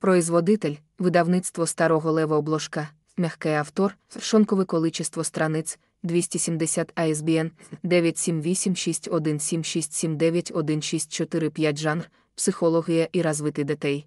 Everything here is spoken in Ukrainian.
Производитель, видавництво старого левообложка, мягкий автор, шонкове количество страниць 270 ISBN 9786176791645 жанр, психологія і розвитий дітей.